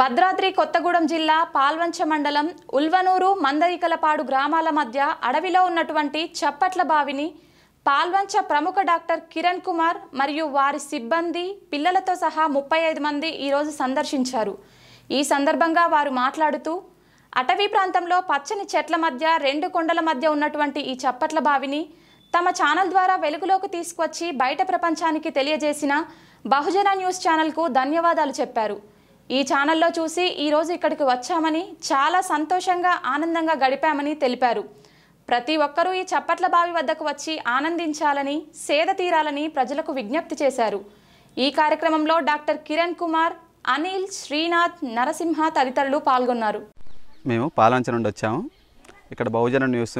భద్రాద్రి కొత్తగూడెం జిల్లా పాల్వంచ మండలం ఉల్వనూరు మందరికలపాడు గ్రామాల మధ్య అడవిలో ఉన్నటువంటి చప్పట్ల బావిని పాల్వంచ ప్రముఖ డాక్టర్ కిరణ్ కుమార్ మరియు వారి సిబ్బంది పిల్లలతో సహా ముప్పై ఐదు మంది ఈరోజు సందర్శించారు ఈ సందర్భంగా వారు మాట్లాడుతూ అటవీ ప్రాంతంలో పచ్చని చెట్ల మధ్య రెండు కొండల మధ్య ఉన్నటువంటి ఈ చప్పట్ల బావిని తమ ఛానల్ ద్వారా వెలుగులోకి తీసుకువచ్చి బయట ప్రపంచానికి తెలియజేసిన బహుజన న్యూస్ ఛానల్కు ధన్యవాదాలు చెప్పారు ఈ ఛానల్లో చూసి ఈరోజు ఇక్కడికి వచ్చామని చాలా సంతోషంగా ఆనందంగా గడిపామని తెలిపారు ప్రతి ఒక్కరూ ఈ చప్పట్ల బావి వద్దకు వచ్చి ఆనందించాలని సేద తీరాలని ప్రజలకు విజ్ఞప్తి చేశారు ఈ కార్యక్రమంలో డాక్టర్ కిరణ్ కుమార్ అనిల్ శ్రీనాథ్ నరసింహ తదితరులు పాల్గొన్నారు మేము పాలాంచ నుండి వచ్చాము ఇక్కడ బహుజన న్యూస్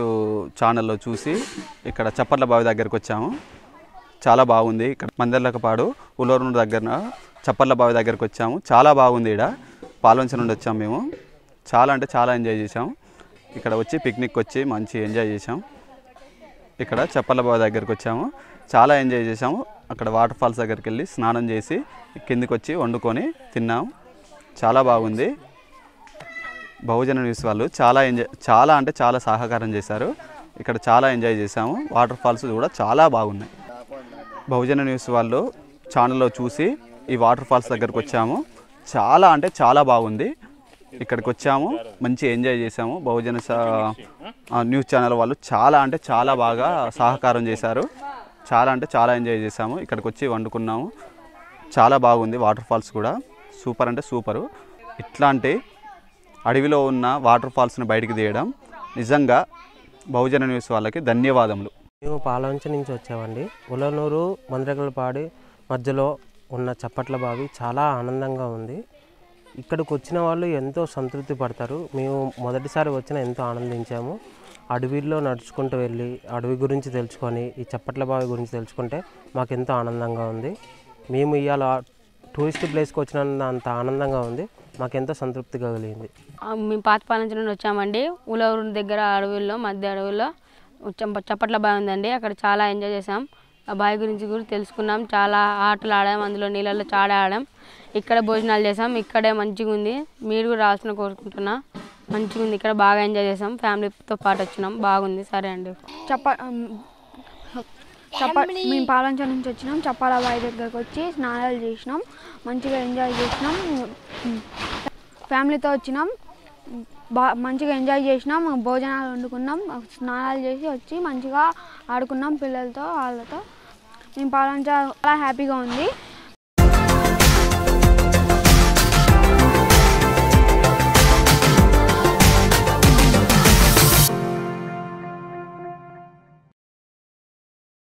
ఛానల్లో చూసి ఇక్కడ చప్పట్ల బావి దగ్గరికి వచ్చాము చాలా బాగుంది ఇక్కడ మందర్లకపాడు ఉలూరు దగ్గర చప్పర్ల బావి దగ్గరకు వచ్చాము చాలా బాగుంది ఇక్కడ పాలంచ నుండి వచ్చాము మేము చాలా అంటే చాలా ఎంజాయ్ చేసాము ఇక్కడ వచ్చి పిక్నిక్ వచ్చి మంచి ఎంజాయ్ చేసాము ఇక్కడ చప్పర్ల బావి దగ్గరకు వచ్చాము చాలా ఎంజాయ్ చేసాము అక్కడ వాటర్ ఫాల్స్ దగ్గరికి వెళ్ళి స్నానం చేసి కిందికి వచ్చి వండుకొని తిన్నాం చాలా బాగుంది బహుజన న్యూస్ వాళ్ళు చాలా ఎంజాయ్ చాలా అంటే చాలా సహకారం చేశారు ఇక్కడ చాలా ఎంజాయ్ చేసాము వాటర్ ఫాల్స్ కూడా చాలా బాగున్నాయి బహుజన న్యూస్ వాళ్ళు ఛానల్లో చూసి ఈ వాటర్ ఫాల్స్ దగ్గరకు వచ్చాము చాలా అంటే చాలా బాగుంది ఇక్కడికి వచ్చాము మంచి ఎంజాయ్ చేసాము బహుజన న్యూస్ ఛానల్ వాళ్ళు చాలా అంటే చాలా బాగా సహకారం చేశారు చాలా అంటే చాలా ఎంజాయ్ చేసాము ఇక్కడికి వచ్చి వండుకున్నాము చాలా బాగుంది వాటర్ ఫాల్స్ కూడా సూపర్ అంటే సూపరు ఇట్లాంటి అడవిలో ఉన్న వాటర్ ఫాల్స్ని బయటికి తీయడం నిజంగా బహుజన న్యూస్ వాళ్ళకి ధన్యవాదములు మేము పాలంచ నుంచి వచ్చామండి ఉలనూరు మందరగలపాడి మధ్యలో ఉన్న చప్పట్ల బావి చాలా ఆనందంగా ఉంది ఇక్కడికి వచ్చిన వాళ్ళు ఎంతో సంతృప్తి పడతారు మేము మొదటిసారి వచ్చిన ఎంతో ఆనందించాము అడవిలో నడుచుకుంటూ వెళ్ళి అడవి గురించి తెలుసుకొని ఈ చప్పట్ల బావి గురించి తెలుసుకుంటే మాకు ఎంతో ఆనందంగా ఉంది మేము ఇవాళ టూరిస్ట్ ప్లేస్కి వచ్చినంత అంత ఆనందంగా ఉంది మాకెంతో సంతృప్తిగా కలిగింది మేము పాత నుండి వచ్చామండి ఉలవూరు దగ్గర అడవుల్లో మధ్య అడవుల్లో చప్పట్ల బావి ఉందండి అక్కడ చాలా ఎంజాయ్ చేసాం ఆ బావి గురించి కూడా తెలుసుకున్నాం చాలా ఆటలు ఆడాం అందులో నీళ్ళల్లో చాడ ఆడాం ఇక్కడ భోజనాలు చేసాం ఇక్కడే మంచిగా ఉంది మీరు కూడా రాసిన కోరుకుంటున్నా మంచిగా ఉంది ఇక్కడ బాగా ఎంజాయ్ చేసాం ఫ్యామిలీతో పాటు వచ్చినాం బాగుంది సరే అండి చప్ప చప్ప మేము పాలంచ నుంచి వచ్చినాం చప్పాల బావి దగ్గరకు వచ్చి స్నానాలు చేసినాం మంచిగా ఎంజాయ్ చేసినాం ఫ్యామిలీతో వచ్చినాం బాగా మంచిగా ఎంజాయ్ చేసినాం భోజనాలు వండుకున్నాం స్నానాలు చేసి వచ్చి మంచిగా ఆడుకున్నాం పిల్లలతో వాళ్ళతో మేము పాలంచా చాలా హ్యాపీగా ఉంది